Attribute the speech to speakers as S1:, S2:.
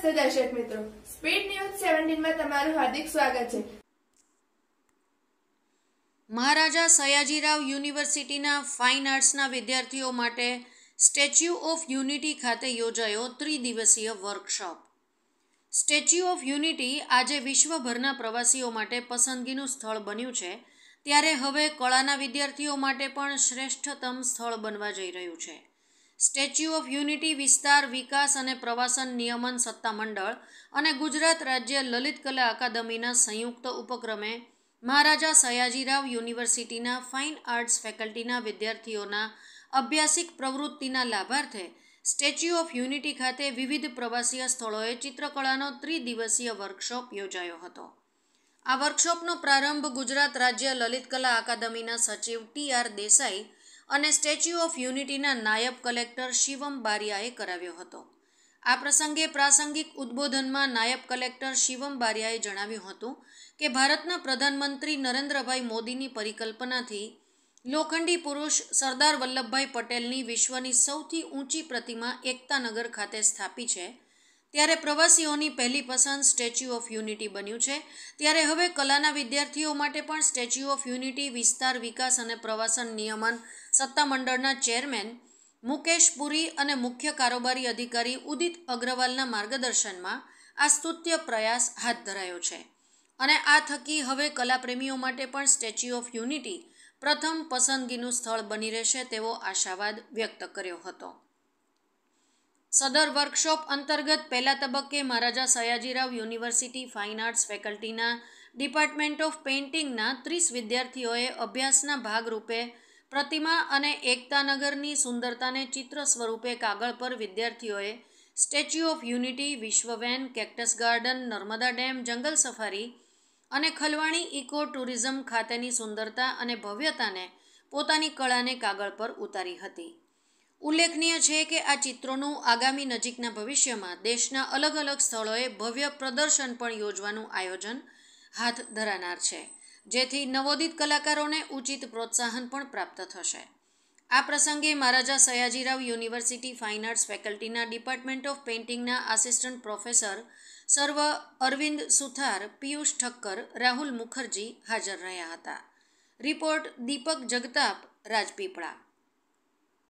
S1: નમસ્તે દર્શક મિત્રો સ્પીડ ન્યૂઝ સેવન્ટીનમાં તમારું હાર્દિક સ્વાગત છે મહારાજા સયાજીરાવ યુનિવર્સિટીના ફાઇન આર્ટ્સના વિદ્યાર્થીઓ માટે સ્ટેચ્યુ ઓફ યુનિટી ખાતે યોજાયો ત્રિદિવસીય વર્કશોપ સ્ટેચ્યુ ઓફ યુનિટી આજે વિશ્વભરના પ્રવાસીઓ માટે પસંદગીનું સ્થળ બન્યું છે ત્યારે હવે કળાના વિદ્યાર્થીઓ માટે પણ શ્રેષ્ઠતમ સ્થળ બનવા જઈ રહ્યું છે સ્ટેચ્યુ ઓફ યુનિટી વિસ્તાર વિકાસ અને પ્રવાસન નિયમન સત્તામંડળ અને ગુજરાત રાજ્ય લલિત કલા અકાદમીના સંયુક્ત ઉપક્રમે મહારાજા સયાજીરાવ યુનિવર્સિટીના ફાઇન આર્ટ્સ ફેકલ્ટીના વિદ્યાર્થીઓના અભ્યાસિક પ્રવૃત્તિના લાભાર્થે સ્ટેચ્યુ ઓફ યુનિટી ખાતે વિવિધ પ્રવાસીય સ્થળોએ ચિત્રકળાનો ત્રિદિવસીય વર્કશોપ યોજાયો હતો આ વર્કશોપનો પ્રારંભ ગુજરાત રાજ્ય લલિત કલા અકાદમીના સચિવ ટી આર દેસાઈ અને સ્ટેચ્યુ ઓફ યુનિટીના નાયબ કલેક્ટર શિવમ બારિયાએ કરાવ્યો હતો આ પ્રસંગે પ્રાસંગિક ઉદ્બોધનમાં નાયબ કલેક્ટર શિવમ બારિયાએ જણાવ્યું હતું કે ભારતના પ્રધાનમંત્રી નરેન્દ્રભાઈ મોદીની પરિકલ્પનાથી લોખંડી પુરુષ સરદાર વલ્લભભાઈ પટેલની વિશ્વની સૌથી ઊંચી પ્રતિમા એકતાનગર ખાતે સ્થાપી છે ત્યારે પ્રવાસીઓની પહેલી પસંદ સ્ટેચ્યુ ઓફ યુનિટી બન્યું છે ત્યારે હવે કલાના વિદ્યાર્થીઓ માટે પણ સ્ટેચ્યુ ઓફ યુનિટી વિસ્તાર વિકાસ અને પ્રવાસન નિયમન સત્તામંડળના ચેરમેન મુકેશ પુરી અને મુખ્ય કારોબારી અધિકારી ઉદિત અગ્રવાલના માર્ગદર્શનમાં આ સ્તુત્ય પ્રયાસ હાથ ધરાયો છે અને આ થકી હવે કલાપ્રેમીઓ માટે પણ સ્ટેચ્યુ ઓફ યુનિટી પ્રથમ પસંદગીનું સ્થળ બની રહેશે તેવો આશાવાદ વ્યક્ત કર્યો હતો સદર વર્કશોપ અંતર્ગત પહેલા તબક્કે Maharaja Sayajirao university fine arts ફેકલ્ટીના ડિપાર્ટમેન્ટ ઓફ પેઇન્ટિંગના ત્રીસ વિદ્યાર્થીઓએ અભ્યાસના ભાગરૂપે પ્રતિમા અને એકતાનગરની સુંદરતાને ચિત્ર સ્વરૂપે કાગળ પર વિદ્યાર્થીઓએ statue of unity Vishwavan cactus garden Narmada dam jungle safari અને ખલવાણી ઇકો ટુરિઝમ ખાતેની સુંદરતા અને ભવ્યતાને પોતાની કળાને કાગળ પર ઉતારી હતી ઉલ્લેખનીય છે કે આ ચિત્રોનું આગામી નજીકના ભવિષ્યમાં દેશના અલગ અલગ સ્થળોએ ભવ્ય પ્રદર્શન પણ યોજવાનું આયોજન હાથ ધરાનાર છે જેથી નવોદિત કલાકારોને ઉચિત પ્રોત્સાહન પણ પ્રાપ્ત થશે આ પ્રસંગે Maharaja Sayajirao university fine arts ફેકલ્ટીના ડિપાર્ટમેન્ટ ઓફ પેઇન્ટિંગના આસિસ્ટન્ટ પ્રોફેસર સર્વ અરવિંદ સુથાર પિયુષ ઠક્કર રાહુલ મુખર્જી હાજર રહ્યા હતા રિપોર્ટ દીપક જગતાપ રાજપીપળા